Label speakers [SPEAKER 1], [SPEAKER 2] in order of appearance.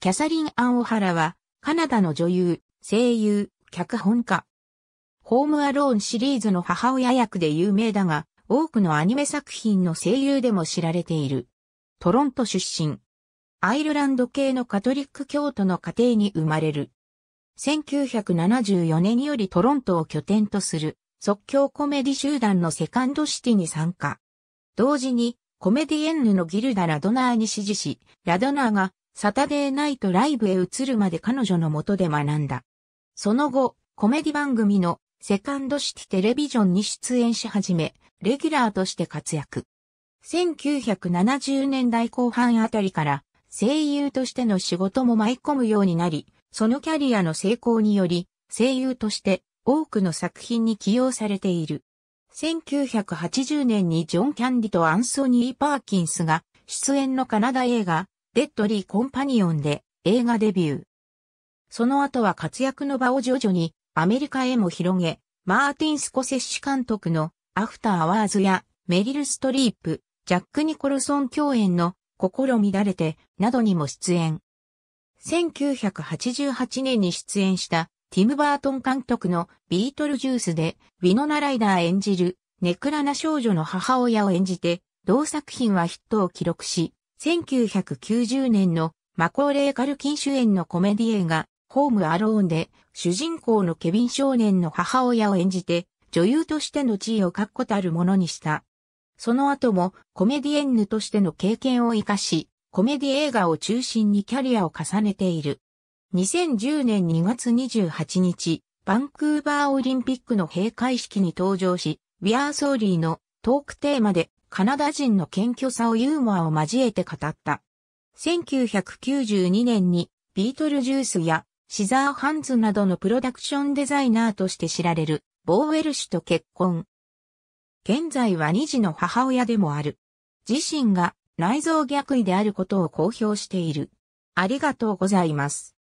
[SPEAKER 1] キャサリン・アン・オハラは、カナダの女優、声優、脚本家。ホームアローンシリーズの母親役で有名だが、多くのアニメ作品の声優でも知られている。トロント出身。アイルランド系のカトリック教徒の家庭に生まれる。1974年よりトロントを拠点とする即興コメディ集団のセカンドシティに参加。同時にコメディエンヌのギルダ・ラドナーに支持し、ラドナーがサタデーナイトライブへ移るまで彼女の下で学んだ。その後、コメディ番組のセカンドシティテレビジョンに出演し始め、レギュラーとして活躍。1970年代後半あたりから声優としての仕事も舞い込むようになり、そのキャリアの成功により、声優として多くの作品に起用されている。1980年にジョン・キャンディとアンソニー・パーキンスが出演のカナダ映画デッドリー・コンパニオンで映画デビュー。その後は活躍の場を徐々にアメリカへも広げ、マーティン・スコセッシ監督のアフター・アワーズやメリル・ストリープ、ジャック・ニコルソン共演の心乱れてなどにも出演。1988年に出演したティム・バートン監督のビートルジュースでウィノナ・ライダー演じるネクラな少女の母親を演じて同作品はヒットを記録し、1990年のマコーレー・カルキン主演のコメディ映画、ホーム・アローンで、主人公のケビン少年の母親を演じて、女優としての地位を確固たるものにした。その後も、コメディエンヌとしての経験を活かし、コメディ映画を中心にキャリアを重ねている。2010年2月28日、バンクーバーオリンピックの閉会式に登場し、We Are Sorry のトークテーマでカナダ人の謙虚さをユーモアを交えて語った。1992年にビートルジュースやシザーハンズなどのプロダクションデザイナーとして知られるボーウェル氏と結婚。現在は二児の母親でもある。自身が内臓逆位であることを公表している。ありがとうございます。